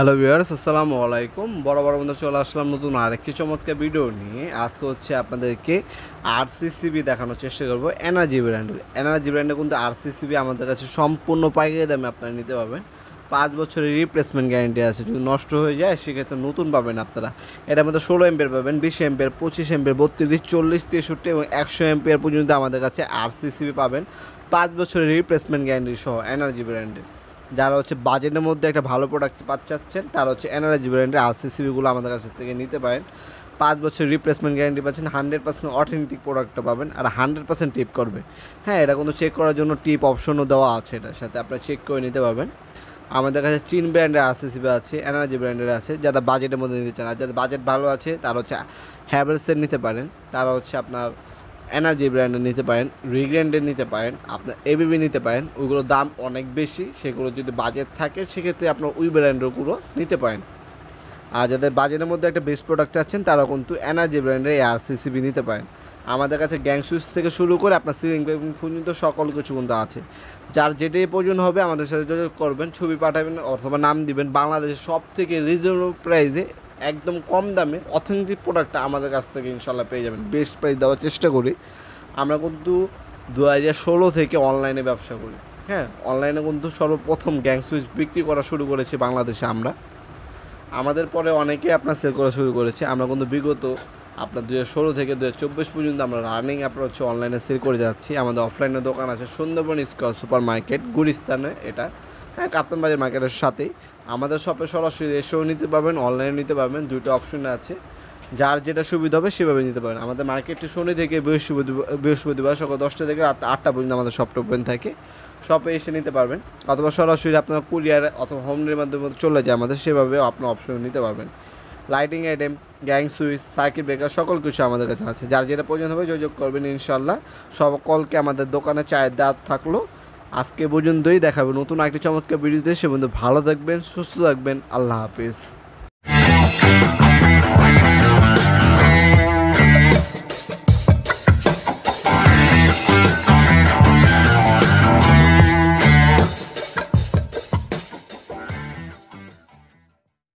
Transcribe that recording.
hello viewers আসসালামু আলাইকুম বড় বড় বন্ধু চলে আসলাম নতুন আরেকটি চমৎকার ভিডিও নিয়ে আজকে হচ্ছে আপনাদেরকে আরসিসিবি দেখানোর চেষ্টা করব এনার্জি ব্র্যান্ডের এনার্জি ব্র্যান্ডে কিন্তু আরসিসিবি আমাদের কাছে সম্পূর্ণ পাইকারি দামে আপনারা নিতে পারবেন পাঁচ বছরের রিপ্লেসমেন্ট গ্যারেন্টি আছে যদি নষ্ট হয়ে যায় সেক্ষেত্রে নতুন পাবেন আপনারা এটার মধ্যে ষোলো এমপের পাবেন বিশ এমপের পঁচিশ এমপের বত্রিশ চল্লিশ তেষট্টি এবং একশো এমপের পর্যন্ত আমাদের কাছে আরসিসিবি পাবেন পাঁচ বছরের রিপ্লেসমেন্ট গ্যারেন্টি সহ এনার্জি ব্র্যান্ডের যারা হচ্ছে বাজেটের মধ্যে একটা ভালো প্রোডাক্ট পাচ্ছেন তারা হচ্ছে এনার্জি ব্র্যান্ডের আরসিসিবিগুলো আমাদের কাছ থেকে নিতে পারেন পাঁচ বছর রিপ্লেসমেন্ট গ্যারান্টি পাচ্ছেন হান্ড্রেড পার্সেন্ট অর্থনৈতিক প্রোডাক্টটা পাবেন আর হান্ড্রেড পার্সেন্ট টিপ করবে হ্যাঁ এটা কিন্তু চেক করার জন্য টিপ অপশনও দেওয়া আছে এটার সাথে আপনারা চেক করে নিতে পারবেন আমাদের কাছে চীন ব্র্যান্ডের আরসিসিবি আছে এনার্জি ব্র্যান্ডের আছে যারা বাজেটের মধ্যে নিতে চান আর যাদের বাজেট ভালো আছে তারা হচ্ছে হ্যাভেলসের নিতে পারেন তারা হচ্ছে আপনার এনার্জি ব্র্যান্ডের নিতে পারেন রিগ্র্যান্ডের নিতে পারেন আপনার এবিবি নিতে পারেন ওইগুলোর দাম অনেক বেশি সেগুলো যদি বাজেট থাকে সেক্ষেত্রে আপনার ওই ব্র্যান্ডগুলো নিতে পারেন আর যাদের বাজেটের মধ্যে একটা বেস্ট প্রোডাক্ট চাচ্ছেন তারা কিন্তু এনার্জি ব্র্যান্ডের আর সিসিবি নিতে পারেন আমাদের কাছে গ্যাং সুইচ থেকে শুরু করে আপনার সিলিং পেপিং পর্যন্ত সকল কিছু কিন্তু আছে যার যেটাই প্রয়োজন হবে আমাদের সাথে যোগাযোগ করবেন ছবি পাঠাবেন অথবা নাম দিবেন বাংলাদেশের সব থেকে রিজনেবল প্রাইসে একদম কম দামে অথেন্টিক প্রোডাক্টটা আমাদের কাছ থেকে ইনশাল্লাহ পেয়ে যাবেন বেস্ট প্রাইস দেওয়ার চেষ্টা করি আমরা কিন্তু দু হাজার ষোলো থেকে অনলাইনে ব্যবসা করি হ্যাঁ অনলাইনে কিন্তু সর্বপ্রথম গ্যাং সুইচ বিক্রি করা শুরু করেছি বাংলাদেশে আমরা আমাদের পরে অনেকে আপনার সেল করা শুরু করেছে আমরা কিন্তু বিগত আপনার দু হাজার ষোলো থেকে দু হাজার চব্বিশ পর্যন্ত আমরা রানিং আপনার হচ্ছে অনলাইনে সেল করে যাচ্ছি আমাদের অফলাইনে দোকান আছে সুন্দরবন স্কোয়ার সুপার মার্কেট গুরিস্তানে এটা হ্যাঁ কাপ্তান বাজার মার্কেটের সাথেই আমাদের শপে সরাসরি এসেও নিতে পারবেন অনলাইনে নিতে পারবেন দুটো অপশন আছে যার যেটা সুবিধা হবে সেভাবে নিতে পারেন আমাদের মার্কেটটি শনি থেকে বৃহস্পতিবার বৃহস্পতিবার সকাল দশটা থেকে রাত আটটা পর্যন্ত আমাদের শপটা ওপেন থাকে শপে এসে নিতে পারবেন অথবা সরাসরি আপনার কুরিয়ার অথবা হোম মাধ্যমে চলে যায় আমাদের সেভাবে আপনার অপশন নিতে পারবেন lighting item gang switch circuit breaker সকল কিছু আমাদের কাছে আছে যার যেটা প্রয়োজন হবে যোগাযোগ করবেন ইনশাল্লাহ সকলকে আমাদের দোকানে চায়ের দাঁত থাকলো আজকে পর্যন্তই দেখাবে নতুন একটি চমৎকার ভিডিওতে সে বন্ধু ভালো থাকবেন সুস্থ থাকবেন আল্লাহ হাফিজ